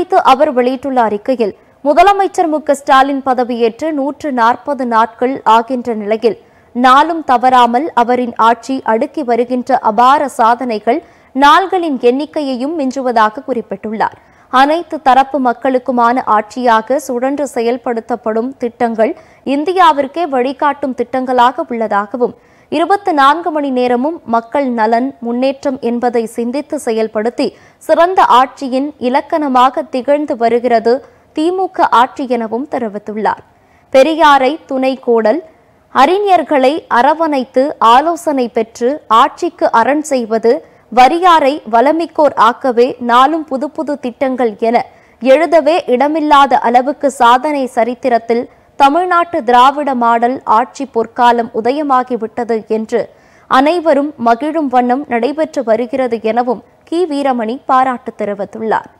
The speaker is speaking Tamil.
குறித்து அவர் வெளியிட்டுள்ள அறிக்கையில் முதலமைச்சர் மு ஸ்டாலின் பதவியேற்று நூற்று நாற்பது நாட்கள் ஆகின்ற நிலையில் நாளும் தவறாமல் அவரின் ஆட்சி அடுக்கி வருகின்ற அபார சாதனைகள் நாள்களின் எண்ணிக்கையையும் மிஞ்சுவதாக குறிப்பிட்டுள்ளார் அனைத்து தரப்பு மக்களுக்குமான ஆட்சியாக சுழன்று செயல்படுத்தப்படும் திட்டங்கள் இந்தியாவிற்கே வழிகாட்டும் திட்டங்களாக உள்ளதாகவும் இருபத்தி நான்கு மணி நேரமும் மக்கள் நலன் முன்னேற்றம் என்பதை சிந்தித்து செயல்படுத்தி சிறந்த ஆட்சியின் இலக்கணமாக திகழ்ந்து வருகிறது திமுக ஆட்சி எனவும் தெரிவித்துள்ளார் பெரியாரை துணை கோடல் அறிஞர்களை அரவணைத்து ஆலோசனை பெற்று ஆட்சிக்கு அரண் செய்வது வரியாரை வளமிக்கோர் ஆக்கவே நாளும் புது புது திட்டங்கள் என எழுதவே இடமில்லாத அளவுக்கு சாதனை சரித்திரத்தில் தமிழ்நாட்டு திராவிட மாடல் ஆட்சி பொற்காலம் உதயமாகிவிட்டது என்று அனைவரும் மகிழும் வண்ணம் நடைபெற்று வருகிறது எனவும் கி வீரமணி பாராட்டு தெரிவித்துள்ளார்